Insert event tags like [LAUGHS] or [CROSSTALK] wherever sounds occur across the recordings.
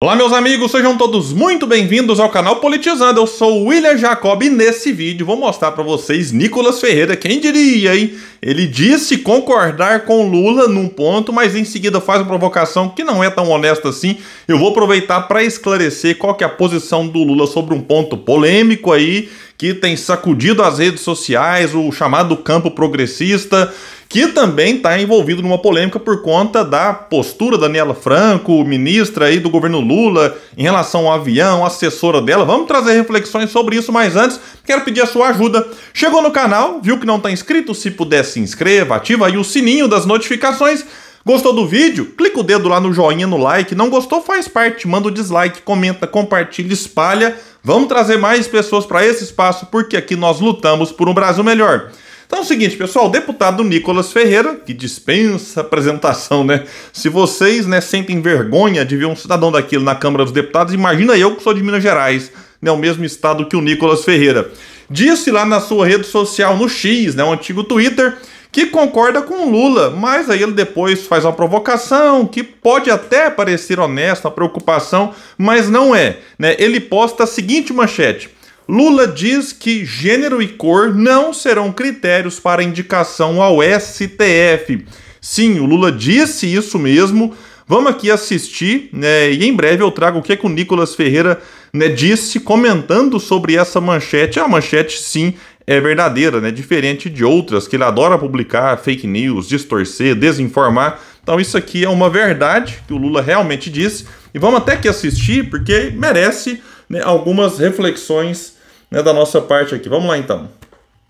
Olá meus amigos, sejam todos muito bem-vindos ao canal Politizando, eu sou o William Jacob e nesse vídeo vou mostrar para vocês Nicolas Ferreira, quem diria, hein? Ele disse concordar com Lula num ponto, mas em seguida faz uma provocação que não é tão honesta assim. Eu vou aproveitar para esclarecer qual que é a posição do Lula sobre um ponto polêmico aí, que tem sacudido as redes sociais, o chamado campo progressista, que também está envolvido numa polêmica por conta da postura da Daniela Franco, ministra aí do governo Lula, em relação ao avião, assessora dela. Vamos trazer reflexões sobre isso, mas antes quero pedir a sua ajuda. Chegou no canal, viu que não está inscrito? Se puder, se inscreva, ativa aí o sininho das notificações. Gostou do vídeo? Clica o dedo lá no joinha, no like. Não gostou? Faz parte, manda o dislike, comenta, compartilha, espalha. Vamos trazer mais pessoas para esse espaço porque aqui nós lutamos por um Brasil melhor. Então é o seguinte, pessoal, o deputado Nicolas Ferreira, que dispensa apresentação, né? Se vocês, né, sentem vergonha de ver um cidadão daquilo na Câmara dos Deputados, imagina eu que sou de Minas Gerais, né, o mesmo estado que o Nicolas Ferreira. Disse lá na sua rede social no X, né, o antigo Twitter, que concorda com o Lula, mas aí ele depois faz uma provocação que pode até parecer honesta, uma preocupação, mas não é, né? Ele posta a seguinte manchete: Lula diz que gênero e cor não serão critérios para indicação ao STF. Sim, o Lula disse isso mesmo. Vamos aqui assistir, né? E em breve eu trago o que, é que o Nicolas Ferreira né, disse comentando sobre essa manchete. É A manchete, sim, é verdadeira, né? Diferente de outras que ele adora publicar fake news, distorcer, desinformar. Então isso aqui é uma verdade que o Lula realmente disse. E vamos até que assistir, porque merece né, algumas reflexões né, da nossa parte aqui. Vamos lá então.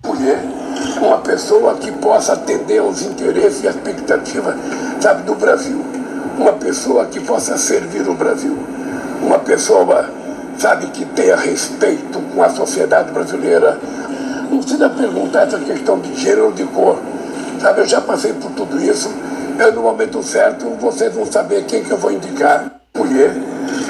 Mulher, uma pessoa que possa atender aos interesses e expectativas sabe, do Brasil. Uma pessoa que possa servir o Brasil. Uma pessoa, sabe, que tenha respeito com a sociedade brasileira. Não precisa perguntar essa questão de gênero ou de cor. Sabe, eu já passei por tudo isso. Eu, no momento certo, vocês vão saber quem que eu vou indicar. Mulher,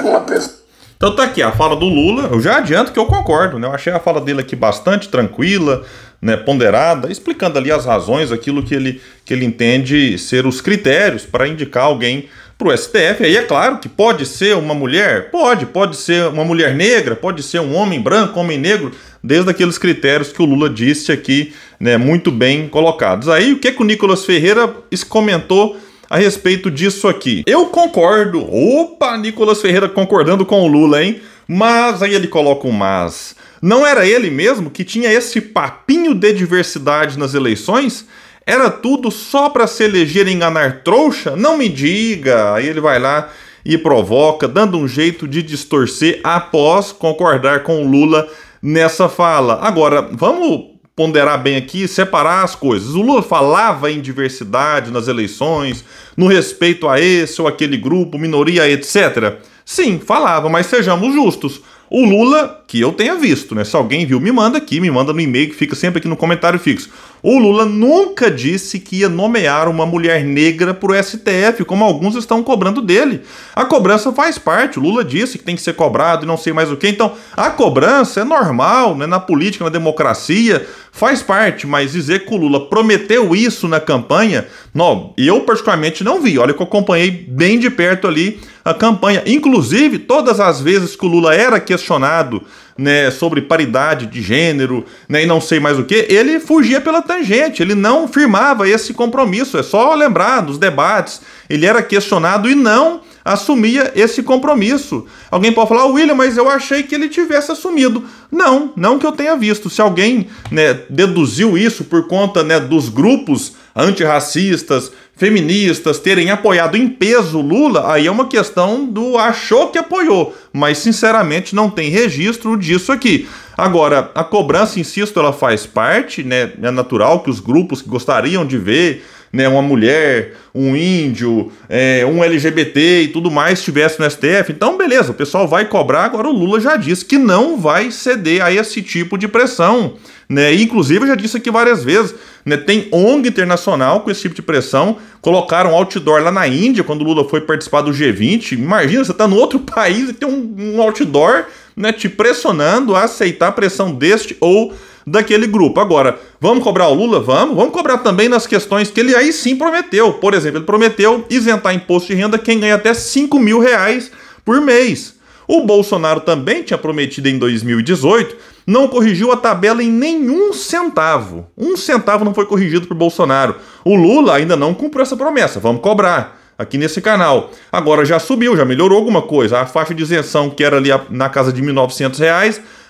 uma pessoa. Então tá aqui a fala do Lula. Eu já adianto que eu concordo, né? Eu achei a fala dele aqui bastante tranquila, né, ponderada, explicando ali as razões, aquilo que ele, que ele entende ser os critérios para indicar alguém para o STF. Aí é claro que pode ser uma mulher, pode, pode ser uma mulher negra, pode ser um homem branco, homem negro, desde aqueles critérios que o Lula disse aqui, né, muito bem colocados. Aí o que, que o Nicolas Ferreira comentou a respeito disso aqui. Eu concordo. Opa, Nicolas Ferreira concordando com o Lula, hein? Mas aí ele coloca um mas. Não era ele mesmo que tinha esse papinho de diversidade nas eleições? Era tudo só para se eleger e enganar trouxa? Não me diga. Aí ele vai lá e provoca, dando um jeito de distorcer após concordar com o Lula nessa fala. Agora, vamos ponderar bem aqui, separar as coisas. O Lula falava em diversidade nas eleições, no respeito a esse ou aquele grupo, minoria, etc. Sim, falava, mas sejamos justos. O Lula, que eu tenha visto, né? Se alguém viu, me manda aqui, me manda no e-mail que fica sempre aqui no comentário fixo. O Lula nunca disse que ia nomear uma mulher negra para o STF, como alguns estão cobrando dele. A cobrança faz parte. O Lula disse que tem que ser cobrado e não sei mais o que. Então, a cobrança é normal, né? Na política, na democracia faz parte, mas dizer que o Lula prometeu isso na campanha, não, eu particularmente não vi. Olha que eu acompanhei bem de perto ali a campanha. Inclusive, todas as vezes que o Lula era questionado né, sobre paridade de gênero né, e não sei mais o que, ele fugia pela tangente, ele não firmava esse compromisso. É só lembrar dos debates, ele era questionado e não assumia esse compromisso. Alguém pode falar, ah, William, mas eu achei que ele tivesse assumido. Não, não que eu tenha visto. Se alguém né, deduziu isso por conta né, dos grupos antirracistas, feministas terem apoiado em peso Lula, aí é uma questão do achou que apoiou, mas sinceramente não tem registro disso aqui. Agora, a cobrança, insisto, ela faz parte, né? É natural que os grupos que gostariam de ver né, uma mulher, um índio, é, um LGBT e tudo mais estivesse no STF. Então, beleza, o pessoal vai cobrar. Agora o Lula já disse que não vai ceder a esse tipo de pressão. Né? inclusive, eu já disse aqui várias vezes: né, tem ONG internacional com esse tipo de pressão. Colocaram outdoor lá na Índia quando o Lula foi participar do G20. Imagina, você está no outro [LAUGHS] país e tem um, um outdoor né, te pressionando a aceitar a pressão deste ou daquele grupo. Agora, vamos cobrar o Lula? Vamos. Vamos cobrar também nas questões que ele aí sim prometeu. Por exemplo, ele prometeu isentar imposto de renda quem ganha até 5 mil reais por mês. O Bolsonaro também tinha prometido em 2018, não corrigiu a tabela em nenhum centavo. Um centavo não foi corrigido por Bolsonaro. O Lula ainda não cumpriu essa promessa. Vamos cobrar aqui nesse canal. Agora já subiu, já melhorou alguma coisa. A faixa de isenção que era ali na casa de R$ 1.900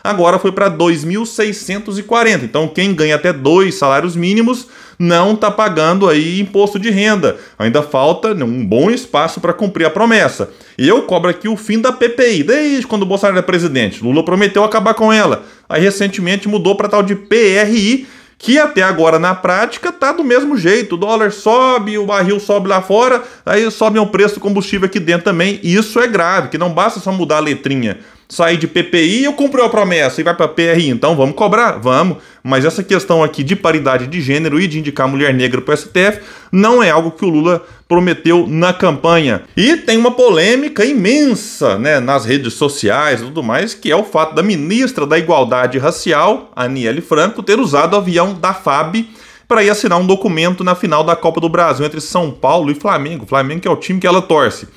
agora foi para 2.640. Então, quem ganha até dois salários mínimos não está pagando aí imposto de renda. Ainda falta né, um bom espaço para cumprir a promessa. E eu cobro aqui o fim da PPI, desde quando o Bolsonaro era é presidente. Lula prometeu acabar com ela. Aí recentemente mudou para tal de PRI, que até agora na prática tá do mesmo jeito. O dólar sobe, o barril sobe lá fora, aí sobe o preço do combustível aqui dentro também. Isso é grave, que não basta só mudar a letrinha sair de PPI, eu cumpri a promessa e vai para PRI, então vamos cobrar? Vamos. Mas essa questão aqui de paridade de gênero e de indicar mulher negra para o STF não é algo que o Lula prometeu na campanha. E tem uma polêmica imensa né, nas redes sociais e tudo mais, que é o fato da ministra da Igualdade Racial, Aniele Franco, ter usado o avião da FAB para ir assinar um documento na final da Copa do Brasil entre São Paulo e Flamengo. O Flamengo que é o time que ela torce.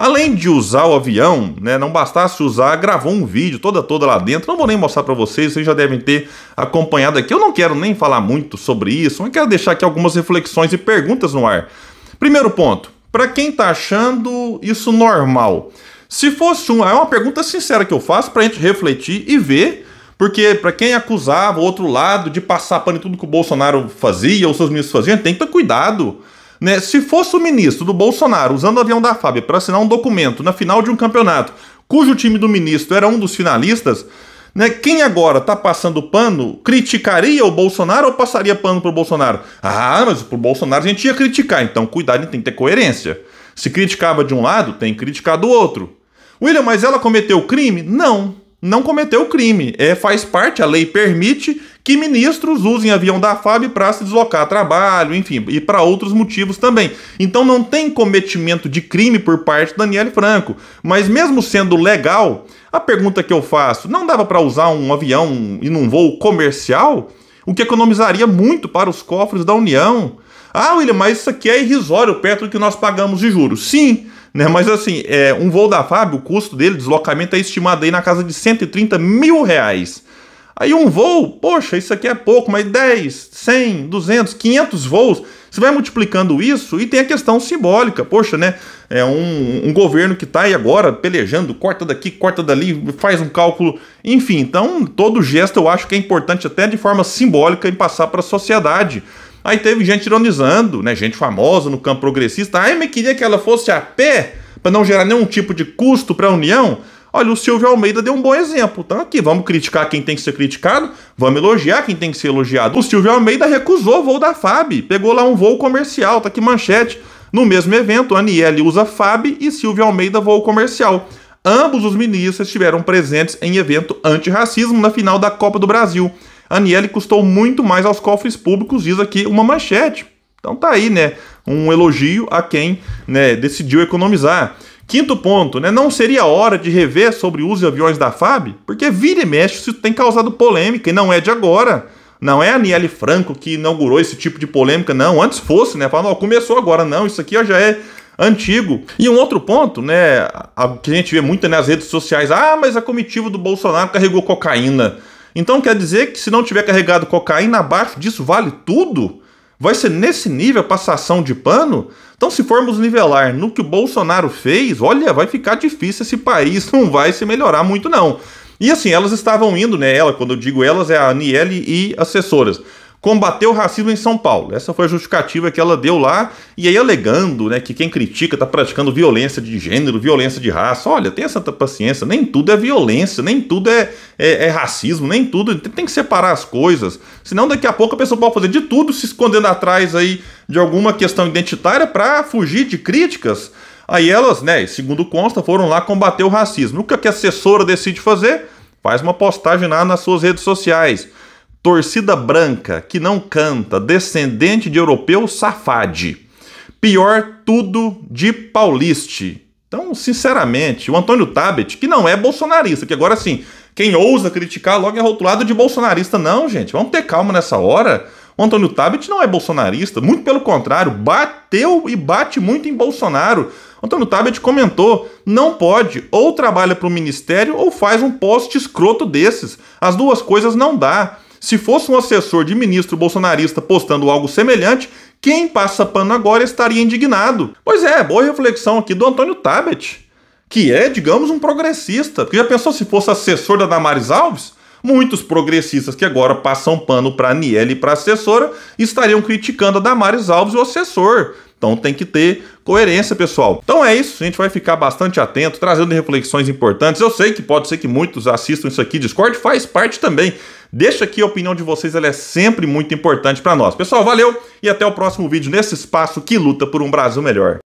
Além de usar o avião, né, não bastasse usar, gravou um vídeo toda toda lá dentro. Não vou nem mostrar para vocês, vocês já devem ter acompanhado aqui. Eu não quero nem falar muito sobre isso, mas quero deixar aqui algumas reflexões e perguntas no ar. Primeiro ponto, para quem tá achando isso normal, se fosse um, é uma pergunta sincera que eu faço para a gente refletir e ver porque para quem acusava o outro lado de passar pano em tudo que o Bolsonaro fazia, ou seus ministros faziam, tem que ter cuidado. Né? Se fosse o ministro do Bolsonaro usando o avião da FAB para assinar um documento na final de um campeonato, cujo time do ministro era um dos finalistas, né? Quem agora está passando pano criticaria o Bolsonaro ou passaria pano para o Bolsonaro? Ah, mas para o Bolsonaro a gente ia criticar, então cuidado, tem que ter coerência. Se criticava de um lado, tem que criticar do outro. William, mas ela cometeu crime? Não não cometeu crime. É, faz parte, a lei permite que ministros usem avião da FAB para se deslocar a trabalho, enfim, e para outros motivos também. Então não tem cometimento de crime por parte de Daniel Franco. Mas mesmo sendo legal, a pergunta que eu faço, não dava para usar um avião e um voo comercial? O que economizaria muito para os cofres da União? Ah, William, mas isso aqui é irrisório perto do que nós pagamos de juros. Sim, né? Mas assim, é, um voo da FAB, o custo dele, deslocamento, é estimado aí na casa de 130 mil reais. Aí um voo, poxa, isso aqui é pouco, mas 10, 100, 200, 500 voos, você vai multiplicando isso e tem a questão simbólica. Poxa, né? É um, um governo que está aí agora pelejando, corta daqui, corta dali, faz um cálculo. Enfim, então todo gesto eu acho que é importante até de forma simbólica em passar para a sociedade. Aí teve gente ironizando, né? Gente famosa no campo progressista. Ai, mas queria que ela fosse a pé para não gerar nenhum tipo de custo para a União. Olha, o Silvio Almeida deu um bom exemplo. Então aqui, vamos criticar quem tem que ser criticado, vamos elogiar quem tem que ser elogiado. O Silvio Almeida recusou o voo da FAB, pegou lá um voo comercial, tá aqui manchete. No mesmo evento, Aniele usa FAB e Silvio Almeida voo comercial. Ambos os ministros estiveram presentes em evento antirracismo na final da Copa do Brasil. Aniele custou muito mais aos cofres públicos, diz aqui uma manchete. Então tá aí, né? Um elogio a quem né, decidiu economizar. Quinto ponto, né? Não seria hora de rever sobre o uso de aviões da FAB? Porque vira e mexe, isso tem causado polêmica e não é de agora. Não é a Aniele Franco que inaugurou esse tipo de polêmica, não. Antes fosse, né? Falando, ó, começou agora, não. Isso aqui ó, já é antigo. E um outro ponto, né? A, que a gente vê muito né, nas redes sociais. Ah, mas a comitiva do Bolsonaro carregou cocaína. Então quer dizer que se não tiver carregado cocaína abaixo disso, vale tudo? Vai ser nesse nível a passação de pano? Então, se formos nivelar no que o Bolsonaro fez, olha, vai ficar difícil esse país, [LAUGHS] não vai se melhorar muito, não. E assim, elas estavam indo, né? Ela, quando eu digo elas, é a Aniele e assessoras combater o racismo em São Paulo. Essa foi a justificativa que ela deu lá, e aí alegando né, que quem critica está praticando violência de gênero, violência de raça. Olha, tenha santa paciência, nem tudo é violência, nem tudo é, é, é racismo, nem tudo. Tem que separar as coisas, senão daqui a pouco a pessoa pode fazer de tudo se escondendo atrás aí de alguma questão identitária para fugir de críticas. Aí elas, né, segundo consta, foram lá combater o racismo. O que é a assessora decide fazer? Faz uma postagem lá nas suas redes sociais torcida branca que não canta, descendente de europeu safade. Pior tudo de pauliste. Então, sinceramente, o Antônio Tabet, que não é bolsonarista, que agora sim, quem ousa criticar logo é rotulado de bolsonarista. Não, gente, vamos ter calma nessa hora. O Antônio Tabet não é bolsonarista, muito pelo contrário, bateu e bate muito em Bolsonaro. O Antônio Tabet comentou: não pode, ou trabalha para o ministério ou faz um post escroto desses. As duas coisas não dá. Se fosse um assessor de ministro bolsonarista postando algo semelhante, quem passa pano agora estaria indignado. Pois é, boa reflexão aqui do Antônio Tabet, que é, digamos, um progressista. Porque já pensou se fosse assessor da Damares Alves? Muitos progressistas que agora passam pano para a Aniele e para a assessora estariam criticando a Damares Alves e o assessor. Então tem que ter coerência, pessoal. Então é isso, a gente vai ficar bastante atento, trazendo reflexões importantes. Eu sei que pode ser que muitos assistam isso aqui, Discord faz parte também. Deixa aqui a opinião de vocês, ela é sempre muito importante para nós. Pessoal, valeu e até o próximo vídeo nesse espaço que luta por um Brasil melhor.